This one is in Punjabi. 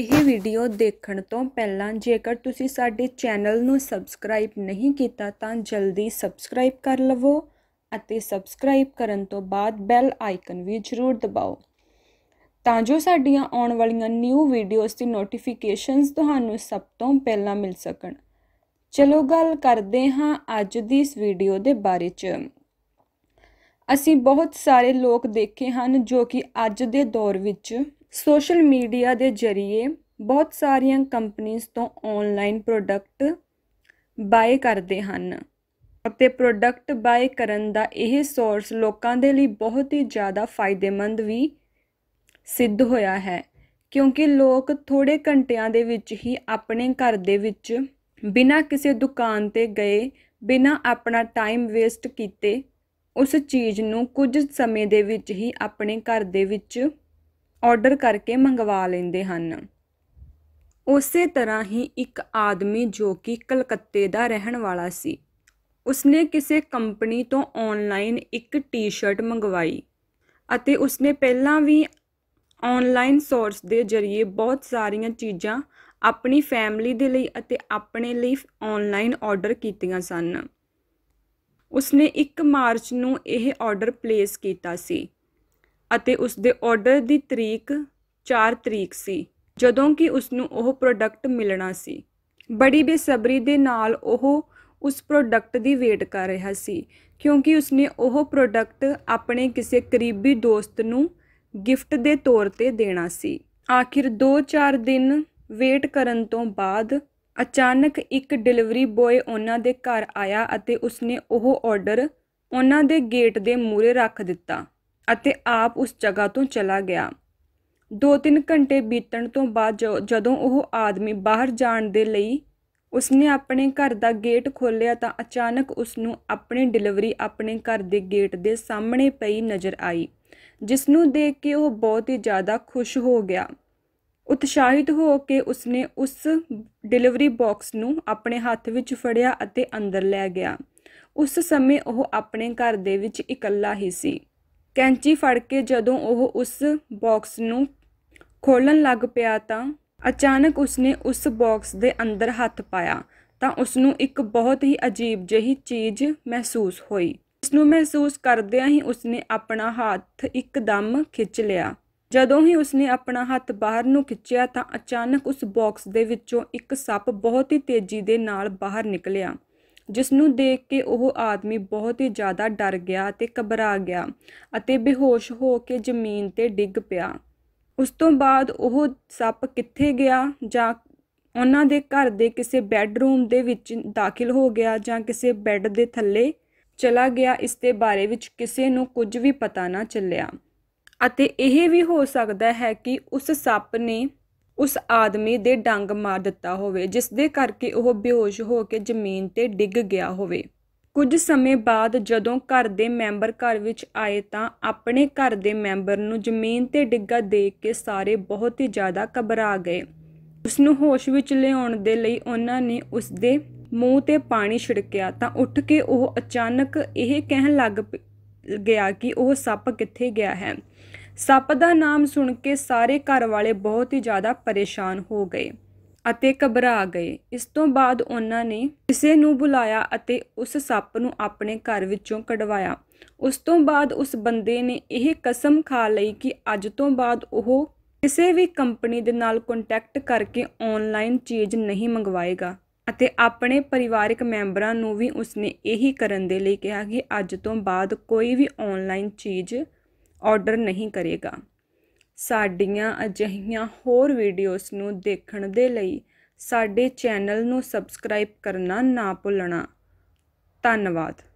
ਇਹ ਵੀਡੀਓ ਦੇਖਣ ਤੋਂ ਪਹਿਲਾਂ ਜੇਕਰ ਤੁਸੀਂ ਸਾਡੇ ਚੈਨਲ ਨੂੰ ਸਬਸਕ੍ਰਾਈਬ ਨਹੀਂ ਕੀਤਾ ਤਾਂ ਜਲਦੀ ਸਬਸਕ੍ਰਾਈਬ ਕਰ ਲਵੋ ਅਤੇ ਸਬਸਕ੍ਰਾਈਬ ਕਰਨ ਤੋਂ ਬਾਅਦ ਬੈਲ ਆਈਕਨ ਵੀ ਜ਼ਰੂਰ ਦਬਾਓ ਤਾਂ ਜੋ ਸਾਡੀਆਂ ਆਉਣ ਵਾਲੀਆਂ ਨਿਊ ਵੀਡੀਓਜ਼ ਦੀ ਨੋਟੀਫਿਕੇਸ਼ਨਸ ਤੁਹਾਨੂੰ ਸਭ ਤੋਂ ਪਹਿਲਾਂ ਮਿਲ ਸਕਣ ਚਲੋ ਗੱਲ ਕਰਦੇ ਹਾਂ ਅੱਜ ਦੀ ਇਸ ਵੀਡੀਓ ਦੇ ਬਾਰੇ 'ਚ ਅਸੀਂ ਬਹੁਤ ਸਾਰੇ ਲੋਕ ਦੇਖੇ ਹਨ ਜੋ ਕਿ ਅੱਜ ਦੇ ਦੌਰ ਵਿੱਚ ਸੋਸ਼ਲ ਮੀਡੀਆ ਦੇ ਜ਼ਰੀਏ ਬਹੁਤ ਸਾਰੀਆਂ ਕੰਪਨੀਆਂ ਤੋਂ ਆਨਲਾਈਨ ਪ੍ਰੋਡਕਟ ਬਾਏ ਕਰਦੇ ਹਨ ਅਤੇ ਪ੍ਰੋਡਕਟ ਬਾਏ ਕਰਨ ਦਾ ਇਹ ਸੋਰਸ ਲੋਕਾਂ ਦੇ ਲਈ ਬਹੁਤ ਹੀ ਜ਼ਿਆਦਾ ਫਾਇਦੇਮੰਦ ਵੀ ਸਿੱਧ ਹੋਇਆ ਹੈ ਕਿਉਂਕਿ ਲੋਕ ਥੋੜੇ ਘੰਟਿਆਂ ਦੇ ਵਿੱਚ ਹੀ ਆਪਣੇ ਘਰ ਦੇ ਵਿੱਚ ਬਿਨਾਂ ਕਿਸੇ ਦੁਕਾਨ ਤੇ ਗਏ ਬਿਨਾਂ ਆਪਣਾ ਟਾਈਮ ਵੇਸਟ ਕੀਤੇ ਉਸ ਚੀਜ਼ ਨੂੰ ਕੁਝ ਸਮੇਂ ਦੇ ਵਿੱਚ ਹੀ ਆਪਣੇ ਘਰ ਦੇ ਵਿੱਚ ਆਰਡਰ ਕਰਕੇ ਮੰਗਵਾ ਲੈਂਦੇ ਹਨ ਉਸੇ ਤਰ੍ਹਾਂ ਹੀ ਇੱਕ ਆਦਮੀ ਜੋ ਕਿ ਕਲਕੱਤੇ ਦਾ ਰਹਿਣ ਵਾਲਾ ਸੀ ਉਸਨੇ ਕਿਸੇ ਕੰਪਨੀ ਤੋਂ ਆਨਲਾਈਨ ਇੱਕ ਟੀ-ਸ਼ਰਟ ਮੰਗਵਾਈ ਅਤੇ ਉਸਨੇ ਪਹਿਲਾਂ ਵੀ ਆਨਲਾਈਨ ਸੋਰਸ ਦੇ ਜ਼ਰੀਏ ਬਹੁਤ ਸਾਰੀਆਂ ਚੀਜ਼ਾਂ ਆਪਣੀ ਫੈਮਿਲੀ ਦੇ ਲਈ ਅਤੇ ਆਪਣੇ ਲਈ ਆਨਲਾਈਨ ਆਰਡਰ ਕੀਤੀਆਂ ਸਨ ਉਸਨੇ 1 ਮਾਰਚ ਨੂੰ ਇਹ ਆਰਡਰ ਪਲੇਸ ਕੀਤਾ ਸੀ ਅਤੇ ਉਸ ਦੇ ਆਰਡਰ ਦੀ ਤਰੀਕ 4 ਤਰੀਕ ਸੀ ਜਦੋਂ ਕਿ ਉਸ ਨੂੰ ਉਹ ਪ੍ਰੋਡਕਟ ਮਿਲਣਾ ਸੀ ਬੜੀ ਬੇਸਬਰੀ ਦੇ ਨਾਲ ਉਹ ਉਸ ਪ੍ਰੋਡਕਟ ਦੀ ਵੇਟ ਕਰ ਰਿਹਾ ਸੀ ਕਿਉਂਕਿ ਉਸਨੇ ਉਹ ਪ੍ਰੋਡਕਟ ਆਪਣੇ ਕਿਸੇ ਕਰੀਬੀ ਦੋਸਤ ਨੂੰ ਗਿਫਟ ਦੇ ਤੌਰ ਤੇ ਦੇਣਾ ਸੀ ਆਖਿਰ 2-4 ਦਿਨ ਵੇਟ ਕਰਨ ਤੋਂ ਬਾਅਦ ਅਚਾਨਕ ਇੱਕ ਡਿਲੀਵਰੀ ਬॉय ਉਹਨਾਂ ਦੇ ਘਰ ਆਇਆ ਅਤੇ ਉਸਨੇ ਉਹ ਆਰਡਰ ਉਹਨਾਂ ਦੇ ਗੇਟ ਦੇ ਮੂਹਰੇ ਰੱਖ ਦਿੱਤਾ ਅਤੇ ਆਪ ਉਸ ਜਗ੍ਹਾ ਤੋਂ ਚਲਾ ਗਿਆ 2-3 ਘੰਟੇ ਬੀਤਣ ਤੋਂ ਬਾਅਦ ਜਦੋਂ ਉਹ ਆਦਮੀ ਬਾਹਰ ਜਾਣ ਦੇ ਲਈ ਉਸਨੇ ਆਪਣੇ ਘਰ ਦਾ ਗੇਟ ਖੋਲ੍ਹਿਆ ਤਾਂ ਅਚਾਨਕ ਉਸ ਨੂੰ ਆਪਣੀ ਡਿਲੀਵਰੀ ਆਪਣੇ ਘਰ ਦੇ ਗੇਟ ਦੇ ਸਾਹਮਣੇ ਪਈ ਨਜ਼ਰ ਆਈ ਜਿਸ ਨੂੰ ਦੇਖ ਕੇ ਉਹ ਬਹੁਤ ਹੀ ਜ਼ਿਆਦਾ ਖੁਸ਼ ਹੋ ਗਿਆ ਉਤਸ਼ਾਹਿਤ ਹੋ ਕੇ ਉਸਨੇ ਉਸ ਡਿਲੀਵਰੀ ਬਾਕਸ ਨੂੰ ਆਪਣੇ ਹੱਥ ਵਿੱਚ ਫੜਿਆ ਅਤੇ ਅੰਦਰ ਲੈ ਗਿਆ ਉਸ ਸਮੇਂ ਉਹ ਆਪਣੇ ਘਰ ਦੇ ਵਿੱਚ ਇਕੱਲਾ ਹੀ ਸੀ ਕੈਂਚੀ ਫੜ ਕੇ ਜਦੋਂ ਉਹ ਉਸ ਬਾਕਸ ਨੂੰ ਖੋਲਣ ਲੱਗ ਪਿਆ ਤਾਂ ਅਚਾਨਕ ਉਸਨੇ ਉਸ ਬਾਕਸ ਦੇ ਅੰਦਰ ਹੱਥ ਪਾਇਆ ਤਾਂ ਉਸ ਨੂੰ ਇੱਕ ਬਹੁਤ ਹੀ ਅਜੀਬ ਜਿਹੀ ਚੀਜ਼ ਮਹਿਸੂਸ ਹੋਈ ਇਸ ਨੂੰ ਮਹਿਸੂਸ ਕਰਦਿਆਂ ਹੀ ਉਸਨੇ ਆਪਣਾ ਹੱਥ ਇੱਕਦਮ ਖਿੱਚ ਲਿਆ ਜਦੋਂ ਹੀ ਉਸਨੇ ਆਪਣਾ ਹੱਥ ਬਾਹਰ ਨੂੰ ਖਿੱਚਿਆ ਤਾਂ ਅਚਾਨਕ ਉਸ ਬਾਕਸ ਦੇ ਵਿੱਚੋਂ ਇੱਕ ਸੱਪ ਬਹੁਤ ਹੀ ਤੇਜ਼ੀ ਦੇ ਨਾਲ ਬਾਹਰ ਨਿਕਲਿਆ ਜਿਸ ਨੂੰ ਦੇਖ ਕੇ ਉਹ ਆਦਮੀ ਬਹੁਤ ਹੀ ਜ਼ਿਆਦਾ ਡਰ ਗਿਆ ਤੇ ਘਬਰਾ ਗਿਆ ਅਤੇ ਬੇਹੋਸ਼ ਹੋ ਕੇ ਜ਼ਮੀਨ ਤੇ ਡਿੱਗ ਪਿਆ ਉਸ ਤੋਂ ਬਾਅਦ ਉਹ ਸੱਪ ਕਿੱਥੇ ਗਿਆ ਜਾਂ ਉਹਨਾਂ ਦੇ ਘਰ ਦੇ ਕਿਸੇ ਬੈੱਡਰੂਮ ਦੇ ਵਿੱਚ ਦਾਖਲ ਹੋ ਗਿਆ ਜਾਂ ਕਿਸੇ ਬੈੱਡ ਦੇ ਥੱਲੇ ਚਲਾ ਗਿਆ ਇਸ ਦੇ ਬਾਰੇ ਵਿੱਚ ਕਿਸੇ ਨੂੰ ਕੁਝ ਵੀ ਪਤਾ ਨਾ ਚੱਲਿਆ ਅਤੇ ਇਹ ਵੀ ਹੋ ਸਕਦਾ ਹੈ ਕਿ ਉਸ ਸੱਪ ਨੇ ਉਸ ਆਦਮੀ ਦੇ ਡੰਗ ਮਾਰ ਦਿੱਤਾ ਹੋਵੇ ਜਿਸ ਦੇ ਕਰਕੇ ਉਹ ਬੇਹੋਸ਼ ਹੋ ਕੇ ਜ਼ਮੀਨ ਤੇ ਡਿੱਗ ਗਿਆ ਹੋਵੇ ਕੁਝ ਸਮੇਂ ਬਾਅਦ ਜਦੋਂ ਘਰ ਦੇ ਮੈਂਬਰ ਘਰ ਵਿੱਚ ਆਏ ਤਾਂ ਆਪਣੇ ਘਰ ਦੇ ਮੈਂਬਰ ਨੂੰ ਜ਼ਮੀਨ ਤੇ ਡਿੱਗਾ ਦੇਖ ਕੇ ਸਾਰੇ ਬਹੁਤ ਹੀ ਜ਼ਿਆਦਾ ਘਬਰਾ ਗਏ ਉਸ ਨੂੰ ਹੋਸ਼ ਵਿੱਚ ਲਿਆਉਣ ਦੇ ਲਈ ਉਹਨਾਂ ਨੇ ਉਸ ਦੇ ਮੂੰਹ ਤੇ ਪਾਣੀ ਛਿੜਕਿਆ ਤਾਂ ਉੱਠ ਕੇ ਉਹ ਅਚਾਨਕ ਇਹ ਕਹਿਣ ਲੱਗ ਗਿਆ ਕਿ ਉਹ ਸੱਪ ਕਿੱਥੇ ਗਿਆ ਹੈ ਸੱਪ ਦਾ ਨਾਮ ਸੁਣ ਕੇ ਸਾਰੇ ਘਰ ਵਾਲੇ ਬਹੁਤ ਹੀ ਜ਼ਿਆਦਾ ਪਰੇਸ਼ਾਨ ਹੋ ਗਏ ਅਤੇ ਘਬਰਾ ਗਏ ਇਸ ਤੋਂ ਬਾਅਦ ਉਹਨਾਂ ਨੇ ਕਿਸੇ ਨੂੰ ਬੁਲਾਇਆ ਅਤੇ ਉਸ ਸੱਪ ਨੂੰ ਆਪਣੇ ਘਰ ਵਿੱਚੋਂ ਕਢਵਾਇਆ ਉਸ ਤੋਂ ਬਾਅਦ ਉਸ ਬੰਦੇ ਨੇ ਇਹ ਕਸਮ ਖਾ ਲਈ ਕਿ ਅੱਜ ਤੋਂ ਬਾਅਦ ਉਹ ਕਿਸੇ ਵੀ ਕੰਪਨੀ ਦੇ ਨਾਲ ਕੰਟੈਕਟ ਕਰਕੇ ਆਨਲਾਈਨ ਚੀਜ਼ ਨਹੀਂ ਮੰਗਵਾਏਗਾ ਅਤੇ ਆਪਣੇ ਪਰਿਵਾਰਕ ਮੈਂਬਰਾਂ ਨੂੰ ਵੀ ਉਸਨੇ ਇਹੀ ਕਰਨ ਦੇ ਲਈ ਕਿਹਾ ਕਿ ਅੱਜ ਤੋਂ ਬਾਅਦ ਕੋਈ ਵੀ ਆਨਲਾਈਨ ਚੀਜ਼ ਆਰਡਰ ਨਹੀਂ ਕਰੇਗਾ ਸਾਡੀਆਂ ਅਜਿਹੀਆਂ ਹੋਰ ਵੀਡੀਓਜ਼ ਨੂੰ ਦੇਖਣ ਦੇ ਲਈ ਸਾਡੇ ਚੈਨਲ ਨੂੰ ਸਬਸਕ੍ਰਾਈਬ ਕਰਨਾ ਨਾ ਭੁੱਲਣਾ ਧੰਨਵਾਦ